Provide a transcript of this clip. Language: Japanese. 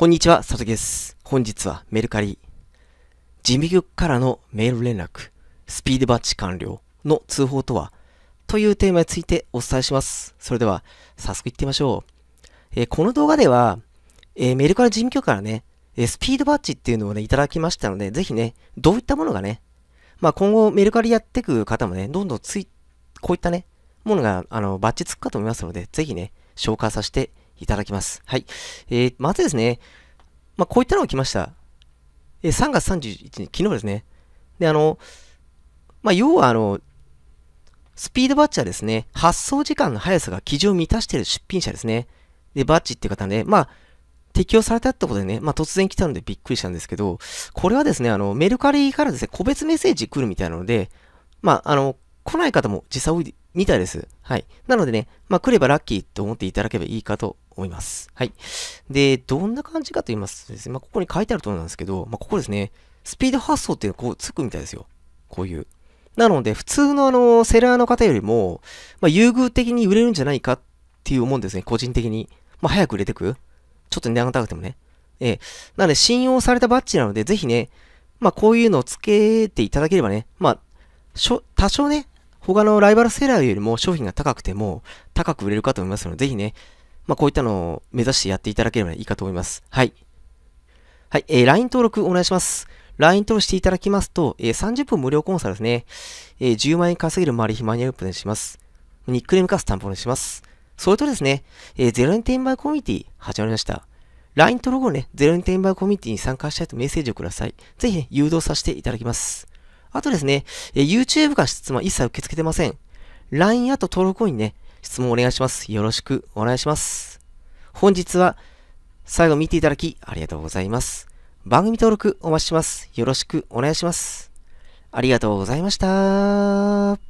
こんにちは、佐々木です。本日はメルカリ。事務局からのメール連絡、スピードバッチ完了の通報とはというテーマについてお伝えします。それでは、早速いってみましょう。えー、この動画では、えー、メルカリ事務局からね、えスピードバッチっていうのをね、いただきましたので、ぜひね、どういったものがね、まあ、今後メルカリやっていく方もね、どんどんつい、こういったね、ものが、あの、バッチつくかと思いますので、ぜひね、紹介させていただきます。はい。えー、まずですね、まあ、こういったのが来ました。えー、3月31日、昨日ですね。で、あの、まあ、要は、あの、スピードバッチはですね、発送時間の速さが基準を満たしている出品者ですね。で、バッチっていう方ね、まあ、適用されたってことでね、まあ、突然来たのでびっくりしたんですけど、これはですね、あの、メルカリからですね、個別メッセージ来るみたいなので、まあ、あの、来ない方も実際多いみたいです。はい。なのでね、まあ、来ればラッキーと思っていただければいいかと思います。はい。で、どんな感じかと言いますとですね、まあ、ここに書いてあると思なんですけど、まあ、ここですね、スピード発送っていうのこうつくみたいですよ。こういう。なので、普通のあの、セラーの方よりも、まあ、優遇的に売れるんじゃないかっていう思うんですね、個人的に。まあ、早く売れてくちょっと値段が高くてもね。ええ。なので、信用されたバッジなので、ぜひね、まあ、こういうのをつけていただければね、まあ、多少ね、他のライバルセラーよりも商品が高くても高く売れるかと思いますので、ぜひね、まあ、こういったのを目指してやっていただければいいかと思います。はい。はい、えー、LINE 登録お願いします。LINE 登録していただきますと、えー、30分無料コンサルですね。えー、10万円稼げるマリヒマニアルプにします。ニックネームかスタンプお願いします。それとですね、えー、0円転売コミュニティ始まりました。LINE 登録をね、0円転売コミュニティに参加したいとメッセージをください。ぜひ、ね、誘導させていただきます。あとですね、え YouTube から質問一切受け付けてません。LINE あと登録後にね、質問お願いします。よろしくお願いします。本日は最後見ていただきありがとうございます。番組登録お待ちします。よろしくお願いします。ありがとうございました。